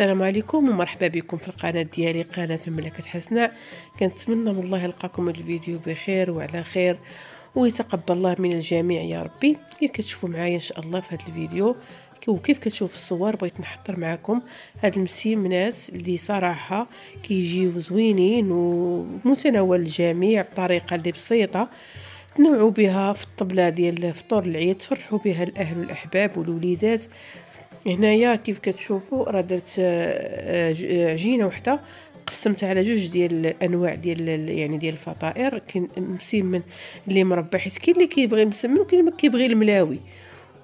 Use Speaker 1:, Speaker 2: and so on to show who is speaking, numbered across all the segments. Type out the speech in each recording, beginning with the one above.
Speaker 1: السلام عليكم ومرحبا بكم في القناة ديالي قناة مملكة حسناء كنتمنى من الله يلقاكم الفيديو بخير وعلى خير ويتقبل الله من الجميع يا ربي كيف كتشوفوا معايا ان شاء الله في هذا الفيديو وكيف كتشوف الصور بغيت نحضر معكم هاد المسيمنات اللي صراحه كيجيو زوينين ومتناول الجميع بطريقه اللي بسيطه تنوعوا بها في الطبله ديال فطور العيد تفرحوا بها الاهل والاحباب والوليدات هنايا كيف كتشوفوا راه درت عجينه آه، آه، وحده قسمتها على جوج ديال الانواع ديال يعني ديال الفطائر كاين مسمن اللي مربى حيت كاين اللي كيبغي مسمن وكاين اللي كيبغي الملاوي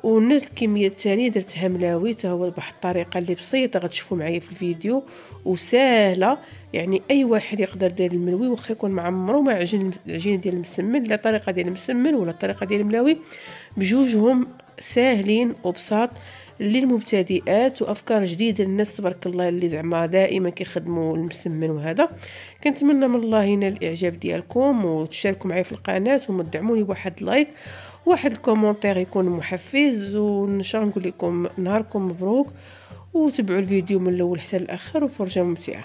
Speaker 1: ونفس الكميه الثانيه درتها ملاوي حتى هو بواحد الطريقه اللي بسيطه غتشوفوا معايا في الفيديو وسهله يعني اي واحد يقدر يدير الملوي واخا يكون معمرو وما عجن العجينه ديال المسمن لا طريقه ديال المسمن ولا الطريقه ديال الملاوي بجوجهم ساهلين وبساط للمبتدئات وافكار جديده للناس تبارك الله اللي زعما دائما كيخدموا المسمن وهذا كنتمنى من الله هنا الاعجاب ديالكم وتشاركوا معايا في القناه وما تدعموني بواحد لايك واحد الكومونتير يكون محفز وان شاء الله نقول لكم نهاركم مبروك وتبعوا الفيديو من الاول حتى الاخر وفرجه ممتعه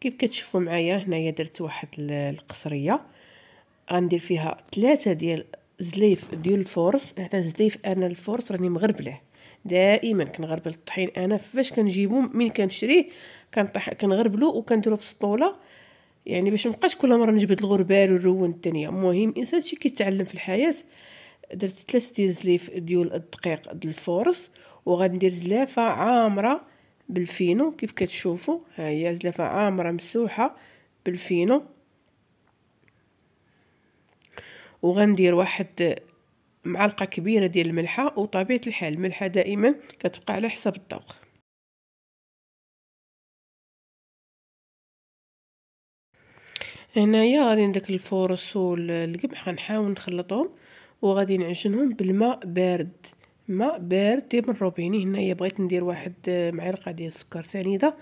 Speaker 1: كيف كتشوفوا معايا هنايا درت واحد القصريه غندير فيها ثلاثة ديال زليف ديال الفورس هذا زليف انا الفورس راني مغربله دائما كنغربل الطحين انا فاش كنجيبو من كنشريه كنطيح كنغربلو وكنديرو في السطوله يعني باش مابقاش كل مره نجبد الغربال ونرون الدنيا المهم الانسان شي كيتعلم في الحياه درت ثلاثه ديال زليف ديال الدقيق ديال الفورس وغندير زلافه عامره بالفينو كيف كتشوفوا ها هي زلافه عامره مسوحه بالفينو وغندير واحد معلقه كبيره ديال الملحه وطبيعه الحال الملحه دائما كتبقى على حسب الذوق هنايا غادي نديك الفورص والقمح غنحاول نخلطهم وغادي نعجنهم بالماء بارد ماء بارد ديال الروبيني هنايا بغيت ندير واحد معلقه ديال السكر سنيده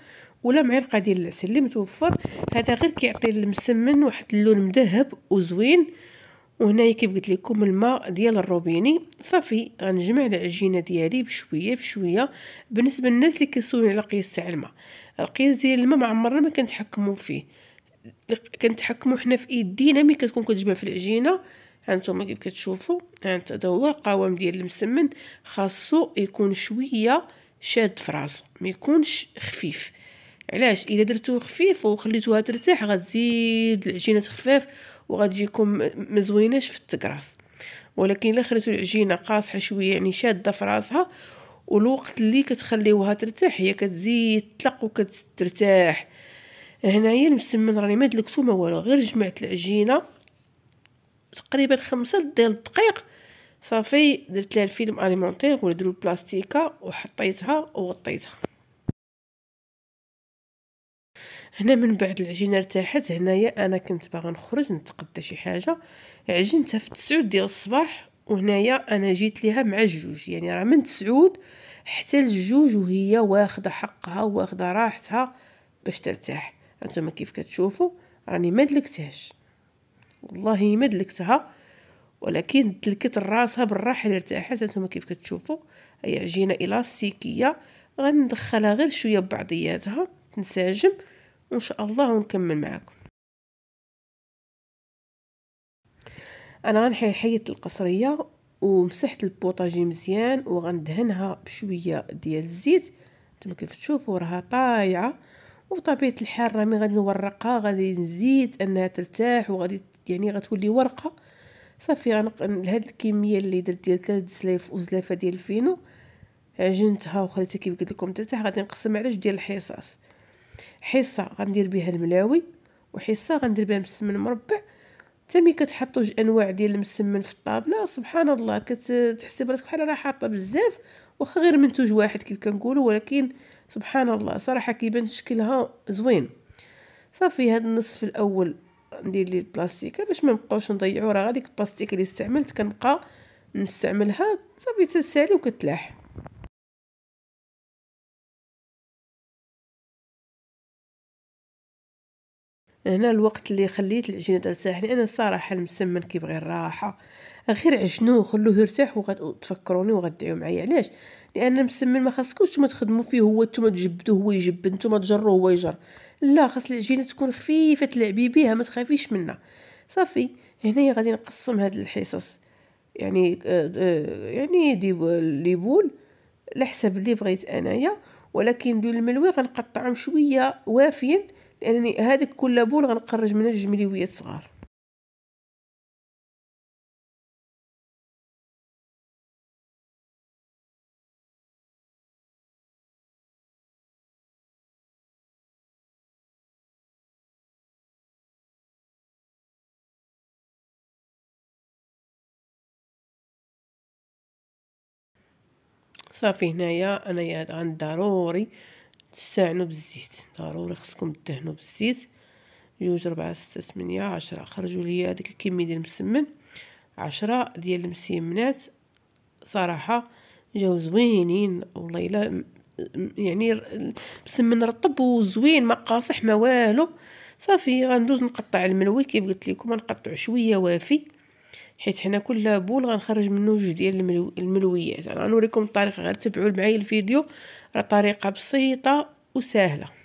Speaker 1: ولا معلقه ديال العسل اللي متوفر هذا غير كيعطي للمسمن واحد اللون مذهب وزوين وهنايا كيف قلت لكم الماء ديال الروبيني صافي غنجمع العجينه ديالي بشويه بشويه بالنسبه للناس اللي كيسولوني على قياس تاع الماء القياس ديال الماء معمرنا عمرنا ما كنتحكموا فيه كنتحكموا حنا في ايدينا ملي كتكون كتجمع في العجينه هانتوما كيف كتشوفوا هانتا هو القوام ديال المسمن خاصو يكون شويه شاد في راسو ما يكونش خفيف علاش الا درتوه خفيف وخليتوها ترتاح غتزيد العجينه تخفاف وغتجيكم مزوينش في التقراف ولكن الا خليتو العجينه قاصحه شويه يعني شاده في راسها والوقت اللي كتخليوها ترتاح هي كتزيد تلق وكترتاح هنايا المسمن راني ما دلكتو ما والو غير جمعت العجينه تقريبا خمسة ديال الدقيق صافي درت لها الفيلم اليمونتيغ ولا درو بلاستيكه وحطيتها وغطيتها هنا من بعد العجينه ارتاحت هنايا انا كنت باغا نخرج نتقدى شي حاجه عجنتها في تسعود ديال الصباح وهنايا انا جيت ليها مع الجوج يعني راه من تسعود حتى الجوج وهي واخده حقها واخده راحتها باش ترتاح انتما كيف كتشوفوا راني ما دلكتهاش والله ما دلكتها ولكن دلكت راسها بالراحه اللي ارتاحت انتما كيف كتشوفوا هي عجينه الاستيكيه غندخلها غير شويه ببعضياتها تنسجم وإن شاء الله ونكمل معاكم أنا غنحي حيت القصرية ومسحت البوطاجي مزيان وغندهنها بشوية ديال الزيت كما كيف تشوفوا راها طايعة وبطبيعة الحال راه غادي نورقها غادي نزيد انها ترتاح وغادي يعني غتولي ورقة صافي لهاد الكمية اللي درت ديال تلات زلايف وزلافة ديال الفينو عجنتها وخليتها كيف قلت لكم ترتاح غادي نقسم على جوج ديال الحصص حصه غندير بها الملاوي وحصه غندير بها مسمن مربع حتى ملي كتحطوا جوج انواع ديال المسمن في الطابله سبحان الله كتحسي براسك بحال راه حاطه بزاف واخا غير منتوج واحد كيف كنقولوا ولكن سبحان الله صراحه كيبان شكلها زوين صافي هاد النصف الاول ندير ليه البلاستيكه باش ما نبقاوش نضيعو راه غاديك البلاستيكه اللي استعملت كنبقى نستعملها صافي تسالي وكتلاح هنا الوقت اللي خليت العجينه ترتاح لان الصراحه المسمن كيبغي الراحه غير عجنوه خلوه يرتاح وتفكروني وغدعيو معايا علاش لان المسمن ما خاصكوش نتوما تخدموا فيه هو نتوما تجبدوه هو يجب نتوما تجروه هو يجر لا خاص العجينه تكون خفيفه تلعبي بيها ما تخافيش منها صافي هنايا غادي نقسم هاد الحصص يعني آه، يعني ليبول على حسب اللي بغيت انايا ولكن ديال الملوي غنقطعهم شويه وافيين لانني يعني هذاك كل بول غنخرج منها جوج مليويات صغار صافي هنايا انايا عند ضروري تستعنوا بالزيت ضروري خصكم تدهنوا بالزيت جوج ربعة ستة ثمانية عشرة خرجوا لي هذيك الكمية ديال المسمن عشرة ديال المسيمنات صراحة جاو زوينين والله الا يعني مسمن رطب وزوين ما قاصح ما والو صافي غندوز نقطع الملوي كيف قلت لكم غنقطعو شويه وافي حيت حنا كل بول غنخرج منه جوج ديال الملو... الملويات انا غنوريكم الطريقه غير تبعوا معايا الفيديو راه طريقه بسيطه وسهله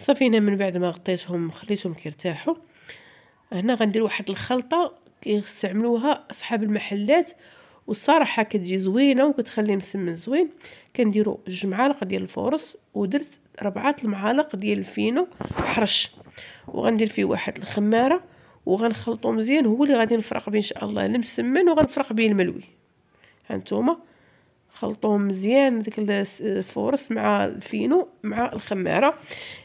Speaker 1: صافي هنا من بعد ما غطيتهم خليتهم كيرتاحوا هنا غندير واحد الخلطه كيستعملوها اصحاب المحلات والصراحه كتجي زوينه وكتخلي مسمن زوين كنديروا جوج معالق ديال الفورص ودرت ربعة المعالق ديال الفينو حرش وغندير فيه واحد الخماره وغنخلطو مزيان هو اللي غادي نفرق بيه ان شاء الله المسمن وغنفرق بيه الملوي هانتوما خلطوهم مزيان ديك الفورس مع الفينو مع الخماره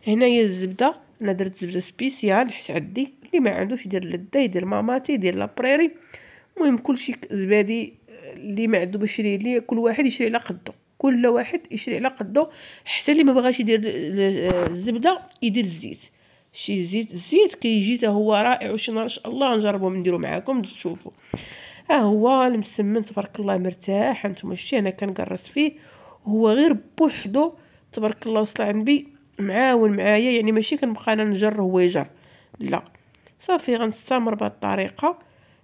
Speaker 1: هنايا الزبده انا درت زبده سبيسيال حيت عندي اللي ما عندوش يدير لده يدير ماماتي يدير لابريري المهم كلشي زبادي اللي ما عنده باش يشري كل واحد يشري على قدو كل واحد يشري على قدو حتى اللي ما بغاش يدير الزبده يدير الزيت شي زيت الزيت كيجي حتى هو رائع وشنو ان شاء الله نجربو نديرو معاكم تشوفوا هو المسمن تبارك الله مرتاح انتم الشيء انا كنكرس فيه هو غير بوحدو تبارك الله وصل النبي معاون معايا يعني ماشي كنبقى انا نجر هو يجر لا صافي غنستمر بهاد الطريقه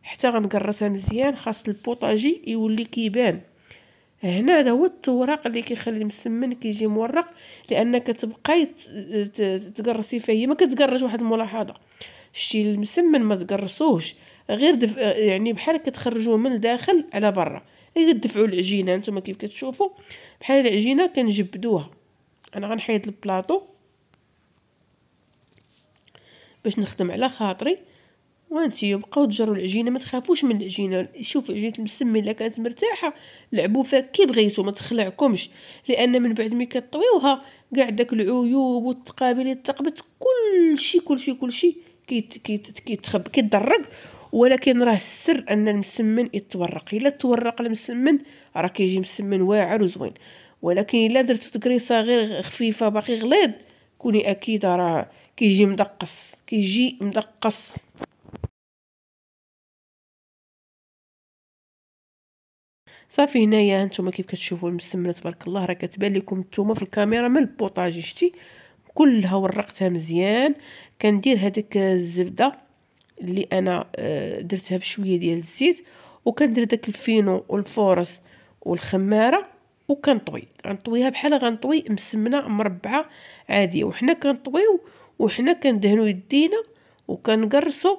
Speaker 1: حتى غنكرسها مزيان خاص البوطاجي يولي كيبان هنا هذا هو التوراق اللي كيخلي المسمن كيجي مورق لانك تبقاي تقرصي فيه ما كتقرش واحد الملاحظه شتي المسمن ما تقرصوهش غير دف... يعني بحال كتخرجوه من الداخل على برا دفعوا العجينه نتوما كيف كتشوفوا بحال العجينه كنجبدوها انا غنحيد البلاطو باش نخدم على خاطري وانتي بقاو تجروا العجينه ما تخافوش من العجينه شوفوا عجينه المسمن الا كانت مرتاحه لعبوا فيها كي بغيتو ما تخلعكمش لان من بعد ملي كطويوها كاع داك العيوب والتقابل التقبت كلشي كلشي كلشي كيت كيت كيتخب كيتدرج ولكن راه السر ان المسمن يتورق الا تورق المسمن راه كيجي مسمن واعر وزوين ولكن الا درتو تكريصه غير خفيفه باقي غليظ كوني اكيد راه كيجي مدقص كيجي مدقص صافي هنايا هانتوما كيف كتشوفوا المسمنه تبارك الله راه كتبان لكم نتوما في الكاميرا من البوطاجي شتي كلها ورقتها مزيان كندير هذيك الزبده اللي انا آه، درتها بشويه ديال الزيت وكندير داك الفينو والفورس والخماره وكنطوي غنطويها بحال غنطوي مسمنه مربعه عاديه وحنا كنطويو وحنا كندهنو يدينا وكنقرصو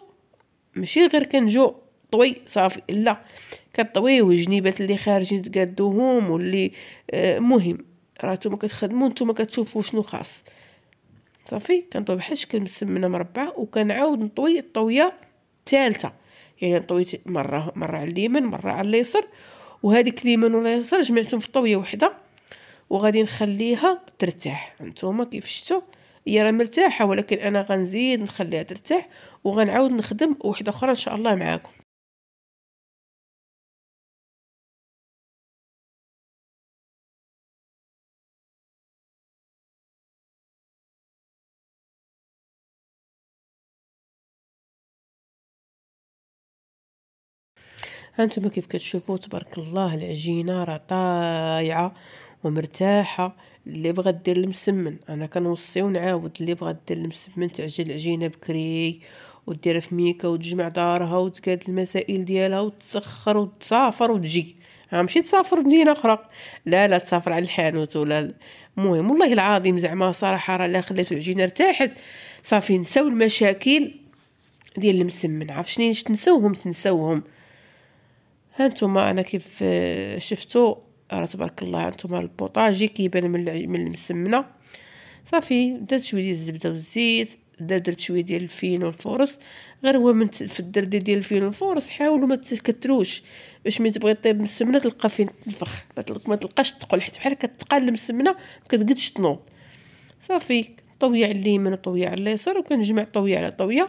Speaker 1: ماشي غير كنجو طوي صافي لا كطوي وجنيبات اللي خارجين تقادوهم واللي آه، مهم راه نتوما كتخدمو نتوما كتشوفوا شنو خاص صافي كنطوي بحال شكل مسمنه مربعه وكنعاود نطوي الطويه الثالثه يعني طويت مره مره على اليمين مره على اليسار وهذيك اليمين واليسار جمعتهم في طويه وحده وغادي نخليها ترتاح نتوما كيف شفتوا هي راه مرتاحه ولكن انا غنزيد نخليها ترتاح وغنعاود نخدم وحده اخرى ان شاء الله معاكم هانتوما كيف كتشوفوا تبارك الله العجينه راه طايعه ومرتاحه اللي بغا دير المسمن انا كنوصي ونعاود اللي بغا دير المسمن تعجل العجينه بكري وديرها في ميكا وتجمع دارها وتكاد المسائل ديالها وتسخر وتسافر وتجي ماشي تسافر مدينة أخرى لا لا تسافر على الحانوت ولا المهم والله العظيم زعما صراحة راه لا خلات العجينة ارتاحت صافي نساو المشاكل ديال المسمن عرف شنو تنساوهم تنساوهم هانتوما انا كيف شفتو راه تبارك الله هانتوما البوطاجي كيبان من من المسمنه صافي درت شويه ديال الزبده والزيت درت شويه ديال الفين والفورص غير هو من في الدردي ديال الفين والفورص حاولوا ما تكثروش باش ملي تبغي طيب المسمنه تلقى فين تنفخ ما تلقاش تقل حيت بحال كتقال المسمنه ما كتقدش تنوض صافي طويه على اليمين وطويه على اليسار وكنجمع طويه على طويه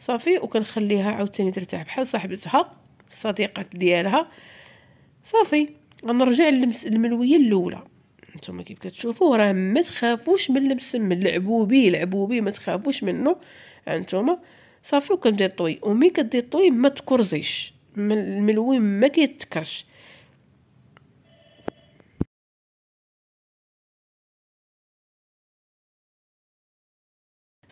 Speaker 1: صافي وكنخليها عاوتاني ترتاح بحال صاحبتها الصديقات ديالها صافي غنرجع للملويه الاولى نتوما كيف كتشوفوا راه ما تخافوش من المسمن لعبوا به لعبوا به ما تخافوش منه انتوما صافي وكندير طوي ومي كدير طوي ما تكرزيش الملوي ما كيتكرش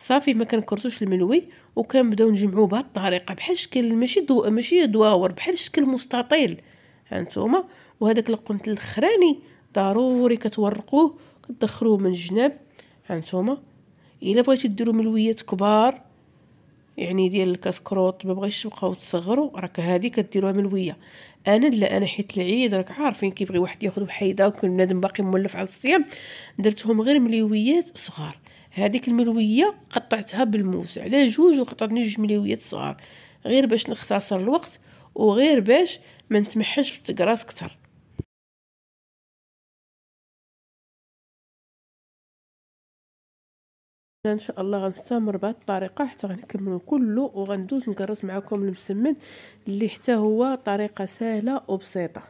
Speaker 1: صافي ما كنكرتوش المنوي وكنبداو نجمعو بهاد الطريقه بحال شكل ماشي دو ماشي دواور بحال شكل مستطيل هانتوما وهذاك القنت الاخراني ضروري كتورقوه كتدخلوه من الجناب هانتوما الا بغيتو ديروا ملويات كبار يعني ديال الكاسكروط ما بغيتش تبقاو تصغروا راك هذه كديروها ملويه انا لا انا حيت العيد راك عارفين كيبغي واحد ياخذ وحيده وكل بنادم باقي مولف على الصيام درتهم غير ملويات صغار هذيك الملويه قطعتها بالموس على جوج وقطعتني جوج ملويات صغار غير باش نختصر الوقت وغير باش ما نتمحش في التقراص كتر ان شاء الله غنستمر بهاد الطريقه حتى غنكملو كله وغندوز نكرس معكم المسمن اللي حتى هو طريقه سهله وبسيطه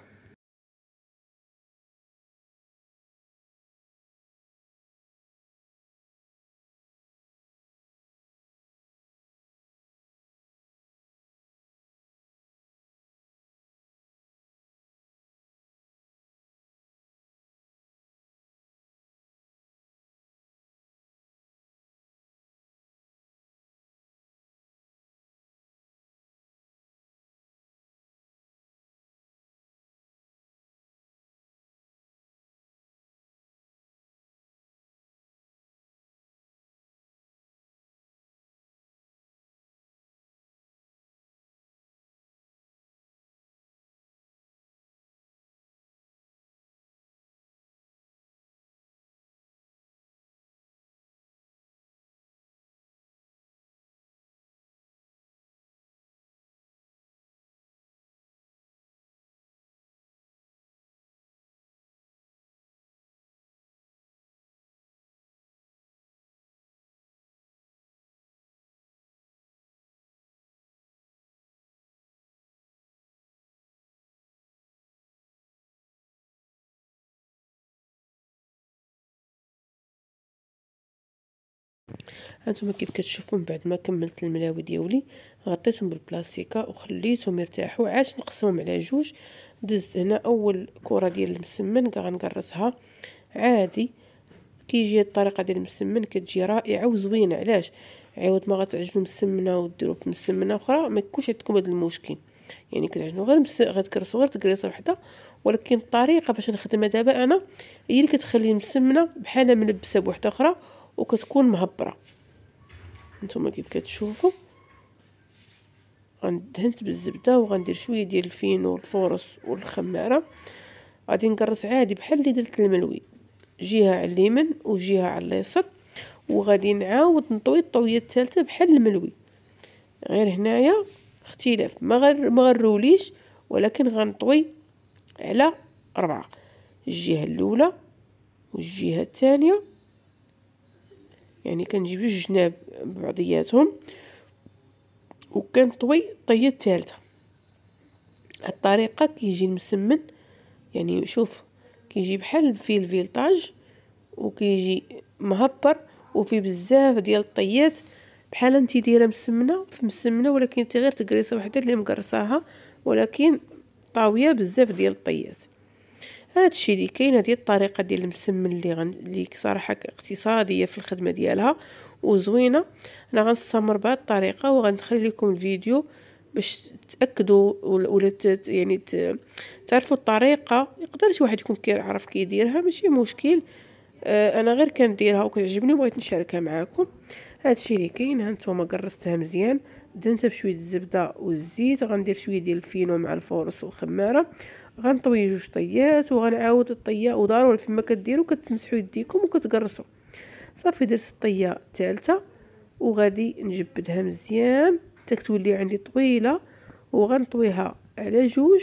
Speaker 1: هانتوما كيف كتشوفوا من بعد ما كملت الملاوي ديالي غطيتهم بالبلاستيكه وخليتهم يرتاحوا عاد نقسمهم على جوج دزت هنا اول كره ديال المسمن غنقرصها عادي كيجي الطريقه ديال المسمن كتجي رائعه وزوينه علاش عاود ما غتعجنوا مسمنه وديروا في مسمنه اخرى ما يكونش عندكم هذا المشكل يعني كتعجنوا غير مس... غتكرسوا غير تكريصه وحده ولكن الطريقه باش نخدمها دابا انا هي اللي كتخلي المسمنه بحالها ملبسه بوحده اخرى وكتكون مهبره نتوما كيف كتشوفوا غندهنت بالزبده وغندير شويه ديال الفين والفورص والخماره غادي نقرص عادي بحال اللي درت الملوي جهه على اليمين وجهه على اليسار وغادي نعاود نطوي الطويه الثالثه بحال الملوي غير هنايا اختلاف ما غير ما غنروليش ولكن غنطوي على أربعة الجهه الاولى والجهه الثانيه يعني كنجيب جوج جناب بعضياتهم وكنطوي الطيه الثالثه هاد الطريقه كيجي المسمن يعني شوف كيجي بحال فيه الفيلتاج وكيجي مهبر وفي بزاف ديال الطيات بحال انت دايره مسمنه في مسمنه ولكن انت غير تقريصه وحده اللي مقرصاها ولكن طاويه بزاف ديال الطيات هادشي اللي كاين هذه الطريقه ديال المسمن اللي غن... اللي صراحه اقتصاديه في الخدمه ديالها وزوينه انا غنستمر بهاد الطريقه وغنخلي لكم الفيديو باش تاكدوا ولا تت يعني ت... تعرفوا الطريقه يقدر شي واحد يكون كيعرف كيديرها ماشي مشكل آه، انا غير كنديرها وكتعجبني وبغيت نشاركها معاكم هادشي اللي كاين هانتوما قرصتها مزيان دهنتها بشويه الزبده والزيت غندير شويه ديال الفينو مع الفورص والخماره غنطوي جوج طيات وغنعاود الطيه وضروري فيما كديروا كتمسحوا يديكم وكتقرصوا صافي درت الطيه الثالثه وغادي نجبدها مزيان حتى كتولي عندي طويله وغنطويها على جوج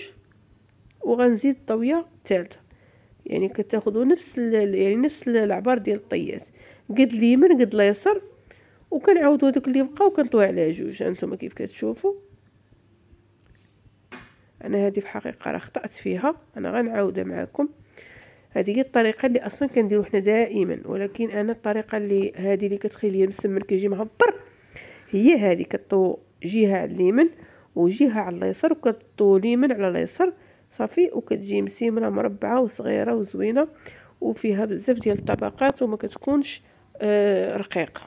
Speaker 1: وغنزيد الطويه الثالثه يعني كتاخذوا نفس يعني نفس العبار ديال الطيات قد اليمين قد اليسار وكنعاودوا داك اللي بقاو كنطوي على جوج هانتوما كيف كتشوفوا انا هذه في حقيقة راه خطات فيها انا غنعاودها معكم هذه هي الطريقه اللي اصلا كنديرو حنا دائما ولكن انا الطريقه اللي هذه اللي كتخلي لي المسمن كيجي مهبر هي هذه كطو جهه على اليمين وجهه على اليسار وكطو اليمين على اليسار صافي وكتجي مسيمره مربعه وصغيره وزوينه وفيها بزاف ديال الطبقات وما كتكونش آه رقيقه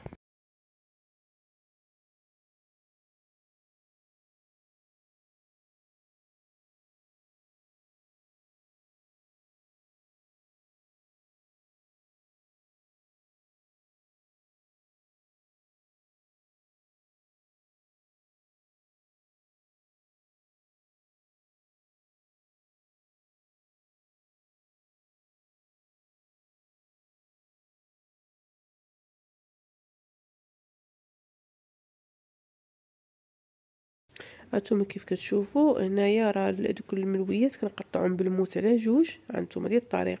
Speaker 1: هانتوما كيف كتشوفوا هنايا راه دوك الملويات كنقطعهم بالموت على جوج هانتوما ديال الطريقه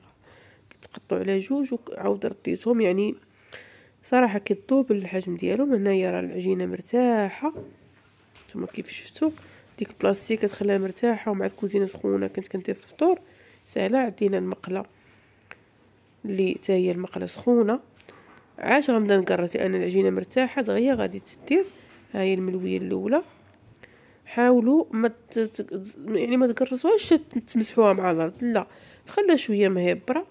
Speaker 1: كتقطعوا على جوج وعاود رديتهم يعني صراحه كيطوب الحجم ديالهم هنايا راه العجينه مرتاحه نتوما كيف شفتوا ديك البلاستيك كتخليها مرتاحه ومع الكوزينه سخونه كنت كندير في الفطور ساهله عدينا المقله اللي حتى هي المقله سخونه عاش غنبدا نكرر انا العجينه مرتاحه دغيا غادي تدير ها هي الملويه الاولى حاولوا ما تت... يعني ما تكرسوهاش تمسحوها مع الارض لا خلوها شويه مهبره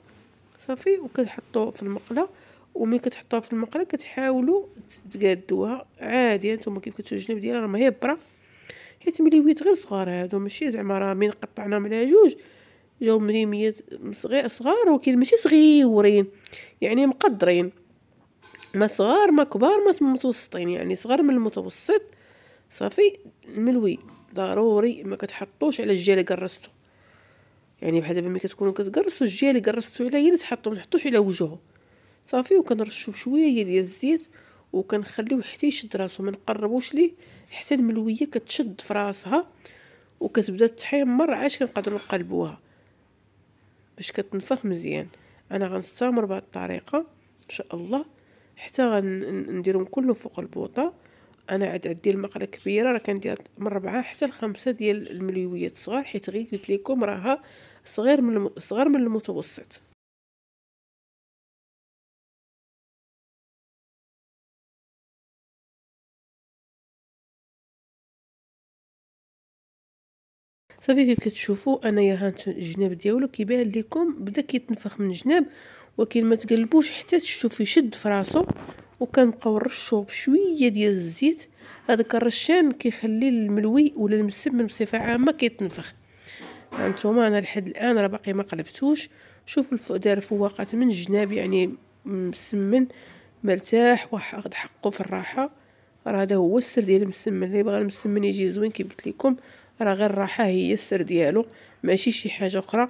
Speaker 1: صافي وكتحطوه في المقله ومن كتحطوها في المقله كتحاولوا تقادوها عادي يعني نتوما كيف كتشوفوا الجنب ديالها راه مهبره حيت ملي ويت غير صغار هادو ماشي زعما راه من قطعنا من جوج جاو مريميات صغير صغار ولكن ماشي صغيورين يعني مقدرين ما صغار ما كبار ما متوسطين يعني صغار من المتوسط صافي الملوي ضروري ما كتحطوش على الجيل اللي قرصتو يعني بحال دابا ملي كتكونوا كتقرصوا الجيل اللي قرصتو عليها هي اللي تحطو ما تحطوش على وجهه صافي وكنرشو شويه ديال الزيت وكنخليوه حتى يشد راسو ما نقربوش ليه حتى الملويه كتشد في راسها وكتبدا تحمر عاد كنقدروا نقلبوها باش كتنفخ مزيان انا غنستمر بهاد الطريقه ان شاء الله حتى نديرهم كلهم فوق البوطه انا عاد عندي المقله كبيره راه كندير من ربعة حتى لخمسة ديال المليويات صغار حيت غير قلت لكم راها صغير من الم... صغر من المتوسط صافي كيف كتشوفوا انايا ها الجناب ديالو كيبان لكم بدا كيتنفخ من الجناب ولكن ما تقلبوش حتى تشوف يشد فراسو وكنبقاو نرشوا بشويه ديال الزيت هذاك الرشان كيخلي الملوي ولا المسمن بصفه عامه كيتنفخ هانتوما انا لحد الان راه باقي ما قلبتوش شوفوا دار فواقات من الجناب يعني مسمن مرتاح واخد حقه في الراحه راه هذا هو السر ديال المسمن اللي بغى المسمن يجي زوين كيف قلت لكم راه غير الراحه هي السر ديالو ماشي شي حاجه اخرى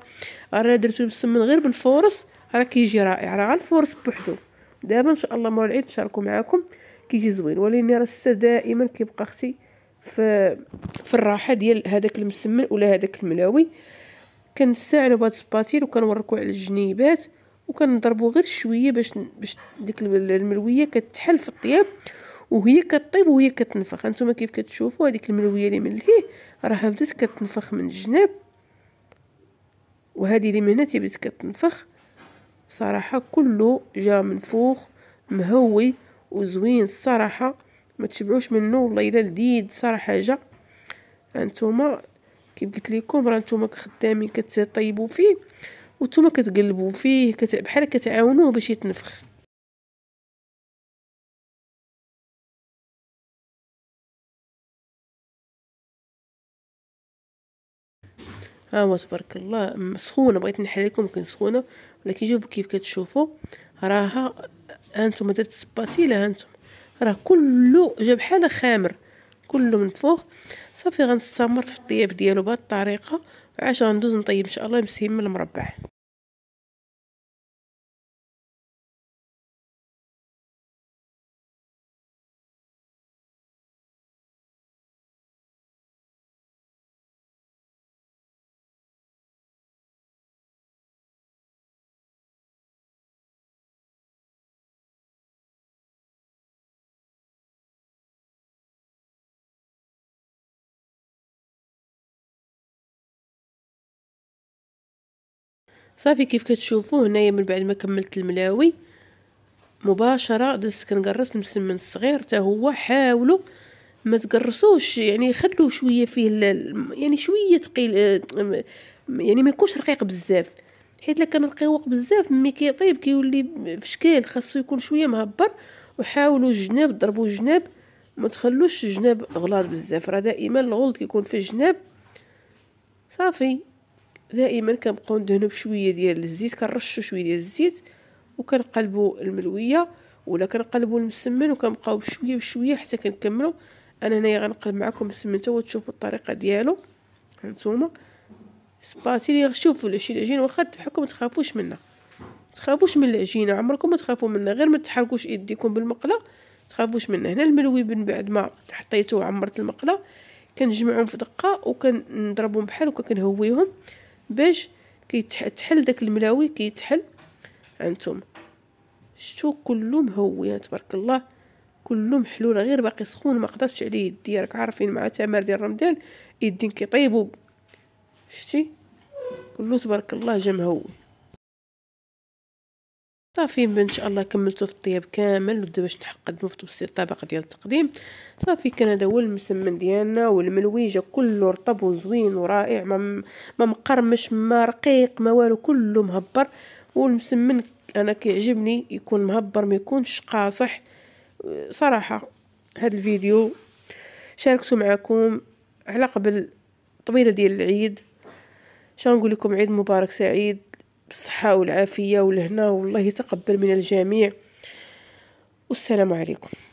Speaker 1: راه درتو المسمن غير بالفورص راه كيجي رائع راه غنفورس بوحدو دابا ان شاء الله مول العيد نشاركو معاكم كيجي زوين ولكن راه السا دائما كيبقى اختي في في الراحه ديال هذاك المسمن ولا هذاك الملاوي كنستعملوا بهاد السباتيل وكنوركو على الجنيبات وكنضربو غير شويه باش باش ديك الملويه كتحل في الطياب وهي كطيب وهي كتنفخ انتما كيف كتشوفوا هذيك الملويه اللي من لهيه راها بدات كتنفخ من الجناب وهذه اللي من هنا تيبدات كتنفخ صراحة كله جا منفوخ مهوي وزوين الصراحة ما تشبعوش منه والله الا لذيذ صراحة جا انتما كيف قلت لكم راه نتوما كخدامين كتطيبوا فيه وانتوما كتقلبوا فيه كت... بحال كتعاونوه باش يتنفخ ها هو تبارك الله سخونه بغيت نحل كان كنسخونه ولكن شوفوا كيف كتشوفوا راها هانتوما سباتي لا هانتوما راه كله جا بحال خامر كله من فوق صافي غنستمر في الطياب ديالو بهاد الطريقه عاد غندوز نطيب ان شاء الله مسيم من المربع صافي كيف كتشوفوا هنايا من بعد ما كملت الملاوي مباشره درت كنقرص المسمن الصغير حتى هو حاولوا ما تقرصوش يعني خلوه شويه فيه يعني شويه ثقيل آه، يعني ما يكونش رقيق بزاف حيت الا كان رقيق بزاف ملي كيطيب كيولي في شكل خاصو يكون شويه مهبر وحاولوا الجناب ضربوا الجناب ما تخلوش الجناب غلاط بزاف راه دائما الغلط كيكون في الجناب صافي دائما كنبقاو ندهنو بشويه ديال الزيت كنرشو شويه ديال الزيت وكنقلبو الملويه ولا كنقلبو المسمن وكنبقاو بشويه بشويه حتى كنكملو انا هنايا غنقلب معكم المسمن حتى هو تشوفوا الطريقه ديالو هانتوما سباتي اللي غتشوفوا شي العجينه واخا تضحكوا ما تخافوش منها تخافوش من العجينه عمركم ما تخافوا منها غير ما تحركوش ايديكم بالمقله تخافوش منها هنا الملوي من بعد ما حطيته وعمرت المقله كنجمعهم في دقه وكنضربهم بحال هكا كنهويهم باش كيتحل داك الملاوي كيتحل انتم شتو كله مهوي تبارك الله كله محلول غير باقي سخون ما قدرتش عليه يدي راك عارفين مع تمر ديال رمضان يدين كيطيبوا شتي كله تبارك الله جا مهوي صافي ان شاء الله كملتو في الطياب كامل ودابا باش نقدمو في تبسيط طبق ديال التقديم صافي كان هذا هو المسمن ديالنا والملويجه كله رطب وزوين ورائع ما ما مقرمش ما رقيق ما والو كله مهبر والمسمن انا كيعجبني يكون مهبر ما يكونش قاصح صراحه هذا الفيديو شاركته معكم على قبل طويله ديال العيد شنو نقول لكم عيد مبارك سعيد بالصحة والعافية والهنا والله يتقبل من الجميع والسلام عليكم